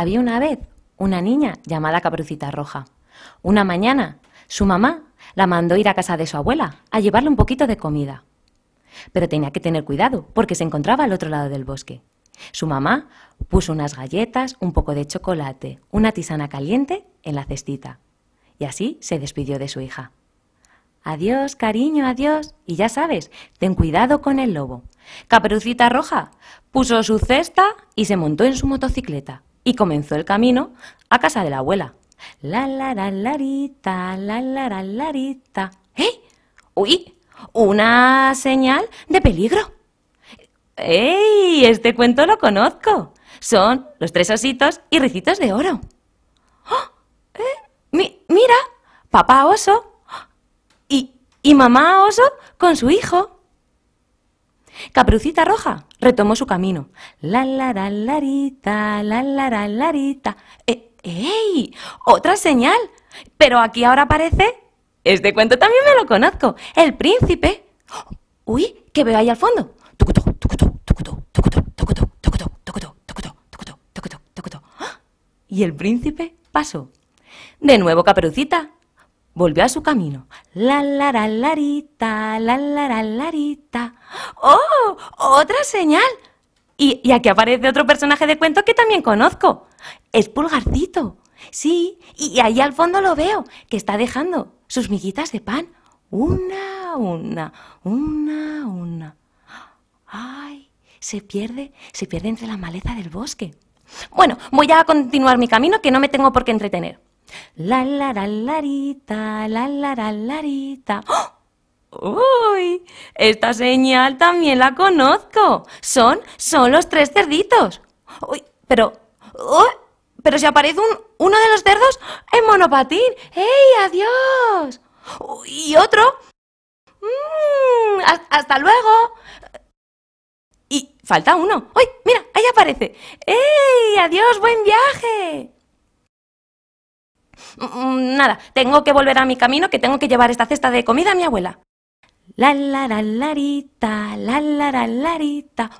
Había una vez una niña llamada Caprucita Roja. Una mañana, su mamá la mandó ir a casa de su abuela a llevarle un poquito de comida. Pero tenía que tener cuidado porque se encontraba al otro lado del bosque. Su mamá puso unas galletas, un poco de chocolate, una tisana caliente en la cestita. Y así se despidió de su hija. Adiós, cariño, adiós. Y ya sabes, ten cuidado con el lobo. Caprucita Roja puso su cesta y se montó en su motocicleta y comenzó el camino a casa de la abuela. La la la larita, la la la larita. ¡Eh! ¡Uy! Una señal de peligro. ¡Ey! Este cuento lo conozco. Son los tres ositos y ricitos de oro. ¡Oh! Eh, mira, papá oso y, y mamá oso con su hijo. Caprucita Roja retomó su camino. La la la larita, la la la larita. Eh, ¡Ey! ¡Otra señal! Pero aquí ahora aparece... Este cuento también me lo conozco. El príncipe. Uy, qué veo ahí al fondo. Y el príncipe pasó. De nuevo Caperucita volvió a su camino. La la la larita, la la la larita. ¡Oh! ¡Otra señal! Y, y, aquí aparece otro personaje de cuento que también conozco. Es Pulgarcito. Sí, y ahí al fondo lo veo, que está dejando sus miguitas de pan. Una, una, una, una. ¡Ay! Se pierde, se pierde entre la maleza del bosque. Bueno, voy a continuar mi camino que no me tengo por qué entretener. La la la larita, la la la larita. ¡Oh! ¡Uy! Esta señal también la conozco. Son, son los tres cerditos. Uy, pero, pero si aparece un, uno de los cerdos en monopatín. ¡Ey, adiós! Y otro. ¡Mmm, hasta luego. Y falta uno. ¡Uy, mira, ahí aparece! ¡Ey, adiós, buen viaje! Mm, mm, nada, tengo que volver a mi camino, que tengo que llevar esta cesta de comida a mi abuela. La la la larita, la la la larita.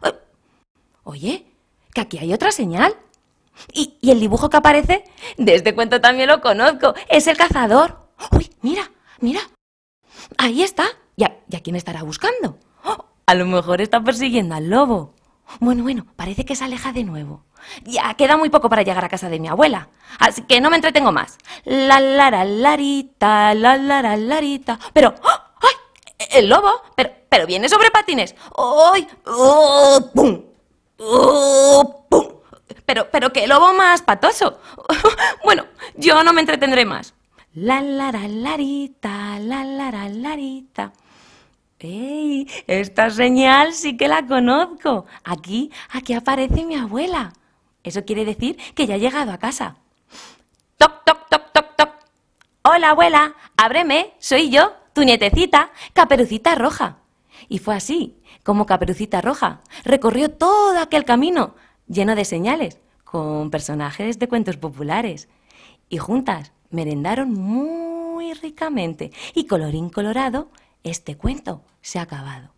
Oye, que aquí hay otra señal. Y, el dibujo que aparece, desde este cuento también lo conozco, es el cazador. Uy, mira, mira. Ahí está. ¿Y a, quién estará buscando? Oh, a lo mejor está persiguiendo al lobo. Bueno, bueno, parece que se aleja de nuevo. Ya queda muy poco para llegar a casa de mi abuela, así que no me entretengo más. La lara larita, la lara larita. Pero, ¡ay! El lobo, pero, pero viene sobre patines. ¡Ay! ¡Oh! ¡Pum! ¡Oh! ¡Pum! Pero, pero qué lobo más patoso. bueno, yo no me entretendré más. La lara larita, la lara larita. ¡Ey! Esta señal sí que la conozco. Aquí, aquí aparece mi abuela. Eso quiere decir que ya ha llegado a casa. Toc, toc, toc, toc, toc. Hola, abuela. Ábreme. Soy yo, tu nietecita, Caperucita Roja. Y fue así como Caperucita Roja recorrió todo aquel camino lleno de señales, con personajes de cuentos populares. Y juntas merendaron muy ricamente. Y colorín colorado, este cuento se ha acabado.